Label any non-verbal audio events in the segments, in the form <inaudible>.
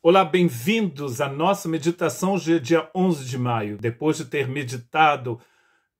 Olá, bem-vindos à nossa meditação hoje é dia 11 de maio. Depois de ter meditado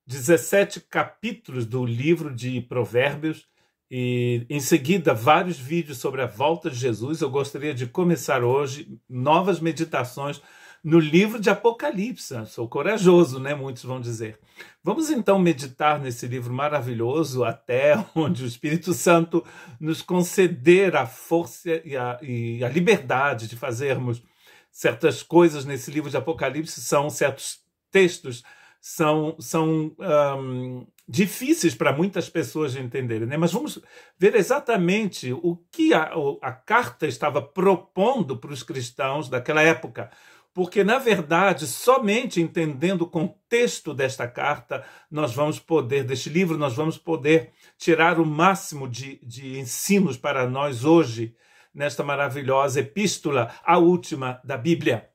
17 capítulos do livro de Provérbios e em seguida vários vídeos sobre a volta de Jesus, eu gostaria de começar hoje novas meditações no livro de Apocalipse. Sou corajoso, né? Muitos vão dizer. Vamos então meditar nesse livro maravilhoso, até onde o Espírito Santo nos conceder a força e a, e a liberdade de fazermos certas coisas nesse livro de Apocalipse, são certos textos são, são um, difíceis para muitas pessoas de entenderem. Né? Mas vamos ver exatamente o que a, a carta estava propondo para os cristãos daquela época porque, na verdade, somente entendendo o contexto desta carta, nós vamos poder, deste livro, nós vamos poder tirar o máximo de, de ensinos para nós hoje, nesta maravilhosa epístola, a última da Bíblia.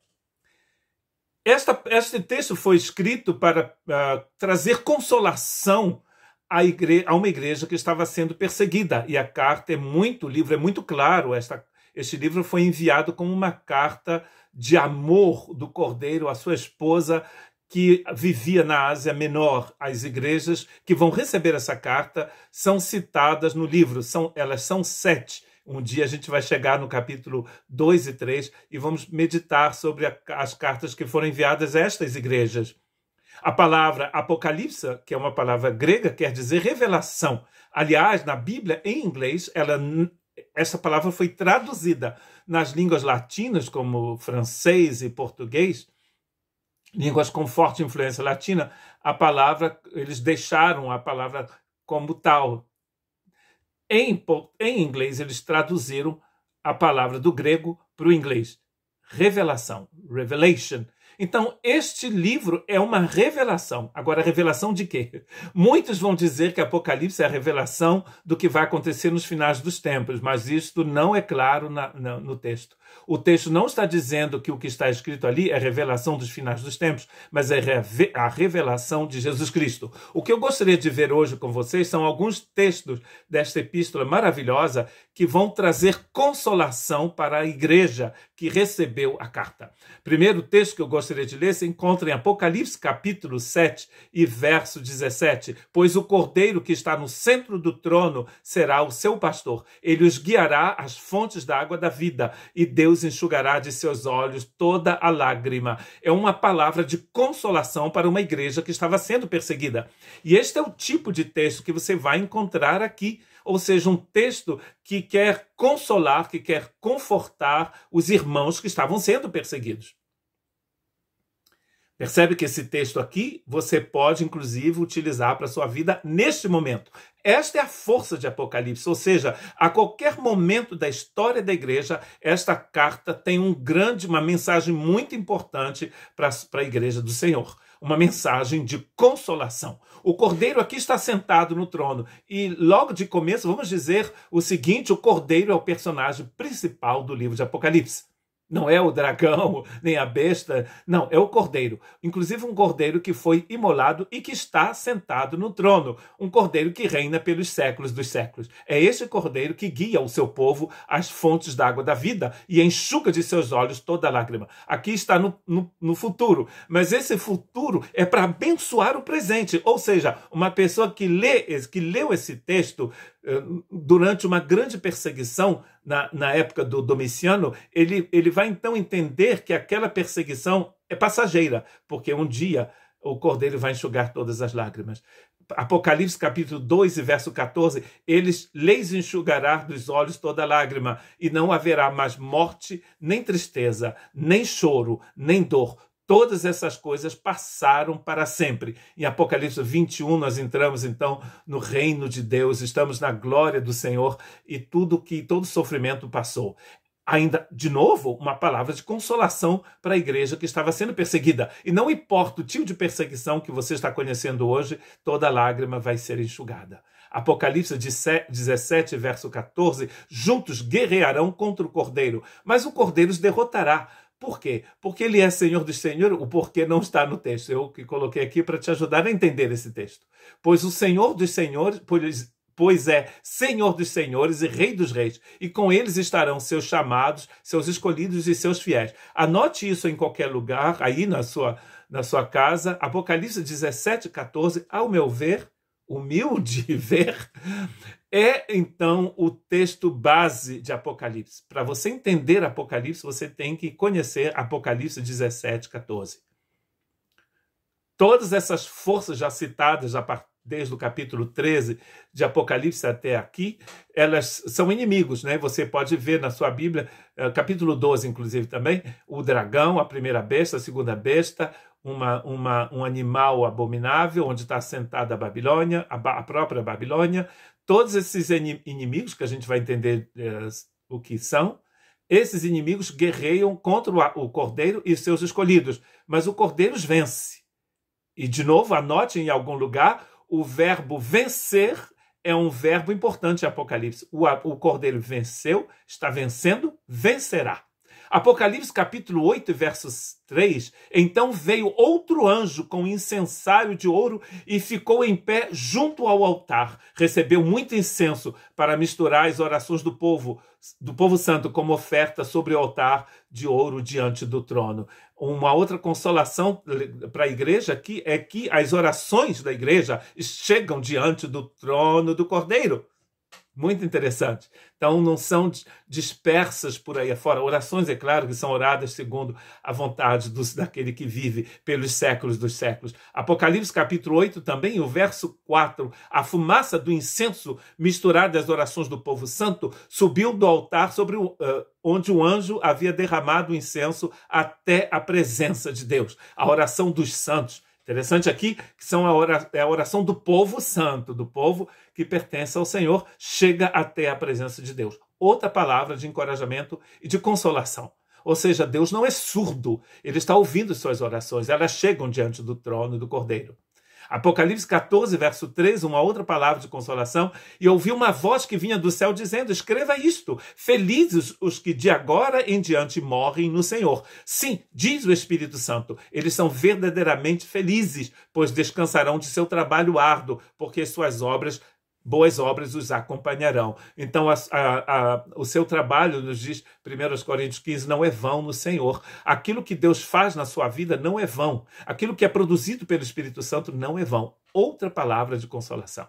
Esta, este texto foi escrito para uh, trazer consolação a, igre a uma igreja que estava sendo perseguida. E a carta é muito, o livro é muito claro. Esta, este livro foi enviado como uma carta de amor do Cordeiro à sua esposa que vivia na Ásia Menor. As igrejas que vão receber essa carta são citadas no livro, são, elas são sete. Um dia a gente vai chegar no capítulo 2 e 3 e vamos meditar sobre a, as cartas que foram enviadas a estas igrejas. A palavra apocalipse, que é uma palavra grega, quer dizer revelação. Aliás, na Bíblia, em inglês, ela essa palavra foi traduzida nas línguas latinas, como francês e português, línguas com forte influência latina, a palavra, eles deixaram a palavra como tal. Em, em inglês, eles traduziram a palavra do grego para o inglês. Revelação, revelation, então, este livro é uma revelação. Agora, revelação de quê? Muitos vão dizer que Apocalipse é a revelação do que vai acontecer nos finais dos tempos, mas isto não é claro na, na, no texto. O texto não está dizendo que o que está escrito ali é revelação dos finais dos tempos, mas é a revelação de Jesus Cristo. O que eu gostaria de ver hoje com vocês são alguns textos desta epístola maravilhosa que vão trazer consolação para a igreja que recebeu a carta. Primeiro texto que eu gostaria gostaria de ler se encontra em Apocalipse capítulo 7 e verso 17. Pois o cordeiro que está no centro do trono será o seu pastor. Ele os guiará às fontes da água da vida e Deus enxugará de seus olhos toda a lágrima. É uma palavra de consolação para uma igreja que estava sendo perseguida. E este é o tipo de texto que você vai encontrar aqui ou seja, um texto que quer consolar, que quer confortar os irmãos que estavam sendo perseguidos. Percebe que esse texto aqui você pode, inclusive, utilizar para a sua vida neste momento. Esta é a força de Apocalipse, ou seja, a qualquer momento da história da igreja, esta carta tem um grande, uma mensagem muito importante para a igreja do Senhor. Uma mensagem de consolação. O cordeiro aqui está sentado no trono. E logo de começo, vamos dizer o seguinte: o cordeiro é o personagem principal do livro de Apocalipse. Não é o dragão, <laughs> nem a besta, não, é o cordeiro. Inclusive um cordeiro que foi imolado e que está sentado no trono. Um cordeiro que reina pelos séculos dos séculos. É este cordeiro que guia o seu povo às fontes da água da vida e enxuga de seus olhos toda lágrima. Aqui está no, no, no futuro. Mas esse futuro é para abençoar o presente. Ou seja, uma pessoa que, lê, que leu esse texto eh, durante uma grande perseguição na, na época do Domiciano, ele, ele vai então entender que aquela perseguição é passageira, porque um dia o cordeiro vai enxugar todas as lágrimas. Apocalipse capítulo 2 e verso 14, eles lhes enxugará dos olhos toda lágrima, e não haverá mais morte, nem tristeza, nem choro, nem dor, todas essas coisas passaram para sempre. Em Apocalipse 21, nós entramos então no reino de Deus, estamos na glória do Senhor e tudo que todo sofrimento passou ainda, de novo, uma palavra de consolação para a igreja que estava sendo perseguida. E não importa o tipo de perseguição que você está conhecendo hoje, toda lágrima vai ser enxugada. Apocalipse 17, verso 14: Juntos guerrearão contra o cordeiro, mas o cordeiro os derrotará por quê? Porque ele é Senhor dos Senhores, o porquê não está no texto. Eu que coloquei aqui para te ajudar a entender esse texto. Pois o Senhor dos Senhores, pois, pois é Senhor dos Senhores e Rei dos Reis, e com eles estarão seus chamados, seus escolhidos e seus fiéis. Anote isso em qualquer lugar, aí na sua, na sua casa. Apocalipse 17, 14, ao meu ver, humilde <laughs> ver, é então o texto base de Apocalipse. Para você entender Apocalipse, você tem que conhecer Apocalipse 17, 14. Todas essas forças já citadas desde o capítulo 13 de Apocalipse até aqui, elas são inimigos, né? Você pode ver na sua Bíblia, eh, capítulo 12, inclusive, também, o dragão, a primeira besta, a segunda besta, uma, uma, um animal abominável, onde está sentada a Babilônia, a, ba a própria Babilônia, todos esses inimigos, que a gente vai entender eh, o que são, esses inimigos guerreiam contra o cordeiro e seus escolhidos, mas o cordeiro os vence. E, de novo, anote em algum lugar: o verbo vencer é um verbo importante em Apocalipse. O, o cordeiro venceu, está vencendo, vencerá. Apocalipse capítulo 8, versos 3. Então veio outro anjo com incensário de ouro e ficou em pé junto ao altar. Recebeu muito incenso para misturar as orações do povo, do povo santo como oferta sobre o altar de ouro diante do trono. Uma outra consolação para a igreja aqui é que as orações da igreja chegam diante do trono do Cordeiro. Muito interessante. Então, não são dispersas por aí afora. Orações, é claro, que são oradas segundo a vontade do, daquele que vive pelos séculos dos séculos. Apocalipse capítulo 8 também, o verso 4. A fumaça do incenso misturada às orações do povo santo subiu do altar sobre o, uh, onde o anjo havia derramado o incenso até a presença de Deus. A oração dos santos Interessante aqui que são é a oração do povo santo, do povo que pertence ao Senhor, chega até a presença de Deus. Outra palavra de encorajamento e de consolação. Ou seja, Deus não é surdo, ele está ouvindo suas orações, elas chegam diante do trono do Cordeiro. Apocalipse 14, verso 3, uma outra palavra de consolação, e ouvi uma voz que vinha do céu dizendo: Escreva isto: Felizes os que de agora em diante morrem no Senhor. Sim, diz o Espírito Santo, eles são verdadeiramente felizes, pois descansarão de seu trabalho árduo, porque suas obras boas obras os acompanharão. Então, a, a, a, o seu trabalho, nos diz 1 Coríntios 15, não é vão no Senhor. Aquilo que Deus faz na sua vida não é vão. Aquilo que é produzido pelo Espírito Santo não é vão. Outra palavra de consolação.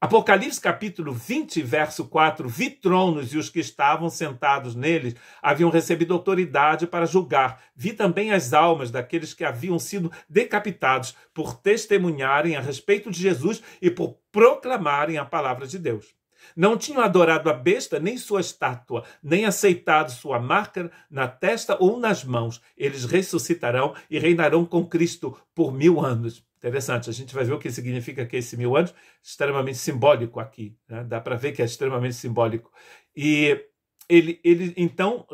Apocalipse capítulo 20, verso 4: Vi tronos e os que estavam sentados neles haviam recebido autoridade para julgar. Vi também as almas daqueles que haviam sido decapitados por testemunharem a respeito de Jesus e por proclamarem a palavra de Deus. Não tinham adorado a besta nem sua estátua, nem aceitado sua marca na testa ou nas mãos. Eles ressuscitarão e reinarão com Cristo por mil anos. Interessante, a gente vai ver o que significa que esse mil anos, extremamente simbólico aqui, né? dá para ver que é extremamente simbólico. E ele, ele então,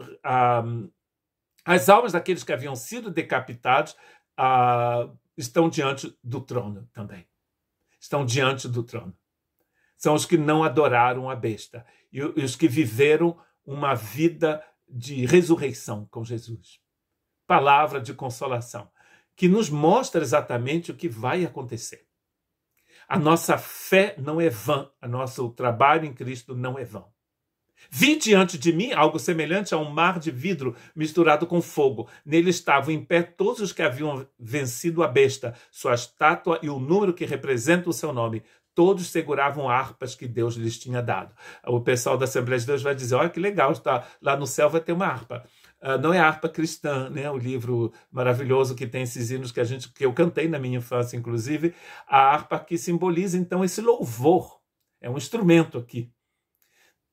as almas daqueles que haviam sido decapitados estão diante do trono também. Estão diante do trono. São os que não adoraram a besta e, e os que viveram uma vida de ressurreição com Jesus. Palavra de consolação que nos mostra exatamente o que vai acontecer. A nossa fé não é vã, o nosso trabalho em Cristo não é vão. Vi diante de mim algo semelhante a um mar de vidro misturado com fogo. Nele estavam em pé todos os que haviam vencido a besta, sua estátua e o número que representa o seu nome. Todos seguravam harpas que Deus lhes tinha dado. O pessoal da Assembleia de Deus vai dizer: olha que legal, está lá no céu vai ter uma harpa. Ah, não é harpa cristã, né? O livro maravilhoso que tem esses hinos que a gente que eu cantei na minha infância, inclusive, a harpa que simboliza então esse louvor. É um instrumento aqui.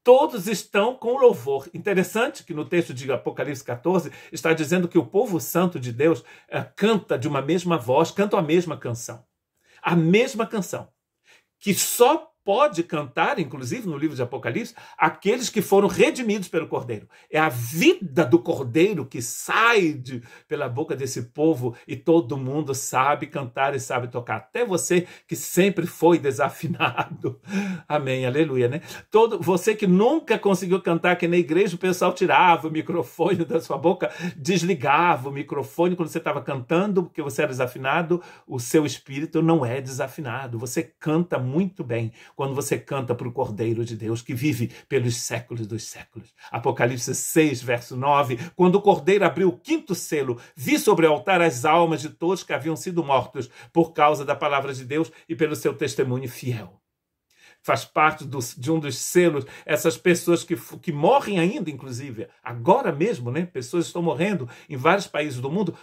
Todos estão com louvor. Interessante que no texto de Apocalipse 14 está dizendo que o povo santo de Deus eh, canta de uma mesma voz, canta a mesma canção. A mesma canção. Que só pode cantar, inclusive no livro de Apocalipse, aqueles que foram redimidos pelo Cordeiro. É a vida do Cordeiro que sai de, pela boca desse povo e todo mundo sabe cantar e sabe tocar. Até você que sempre foi desafinado. <laughs> Amém, aleluia, né? Todo, você que nunca conseguiu cantar, que na igreja o pessoal tirava o microfone da sua boca, desligava o microfone quando você estava cantando, porque você era desafinado, o seu espírito não é desafinado. Você canta muito bem quando você canta para o Cordeiro de Deus que vive pelos séculos dos séculos. Apocalipse 6, verso 9, quando o Cordeiro abriu o quinto selo, vi sobre o altar as almas de todos que haviam sido mortos por causa da palavra de Deus e pelo seu testemunho fiel faz parte do, de um dos selos, essas pessoas que, que morrem ainda, inclusive, agora mesmo, né? Pessoas estão morrendo em vários países do mundo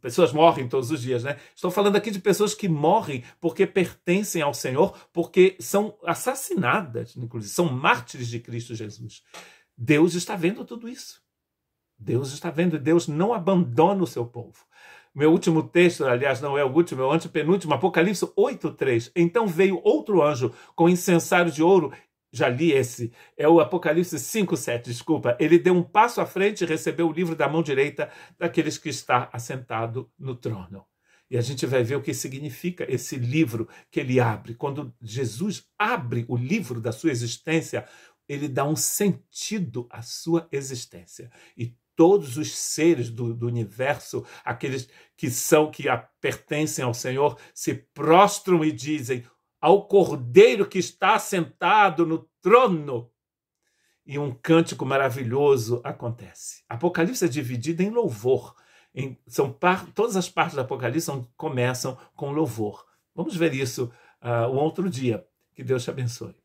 Pessoas morrem todos os dias, né? Estou falando aqui de pessoas que morrem porque pertencem ao Senhor, porque são assassinadas, inclusive, são mártires de Cristo Jesus. Deus está vendo tudo isso. Deus está vendo e Deus não abandona o seu povo. Meu último texto, aliás, não é o último, é o antepenúltimo, Apocalipse 8,3. Então veio outro anjo com incensário de ouro já li esse, é o Apocalipse 5:7, desculpa. Ele deu um passo à frente e recebeu o livro da mão direita daqueles que está assentado no trono. E a gente vai ver o que significa esse livro que ele abre. Quando Jesus abre o livro da sua existência, ele dá um sentido à sua existência. E todos os seres do, do, universo, aqueles que são, que a, pertencem ao Senhor, se prostram e dizem: ao Cordeiro que está sentado no trono. E um cântico maravilhoso acontece. Apocalipse é dividido em louvor. Em, são par, todas as partes do Apocalipse são, começam com louvor. Vamos ver isso uh, um outro dia. Que Deus te abençoe.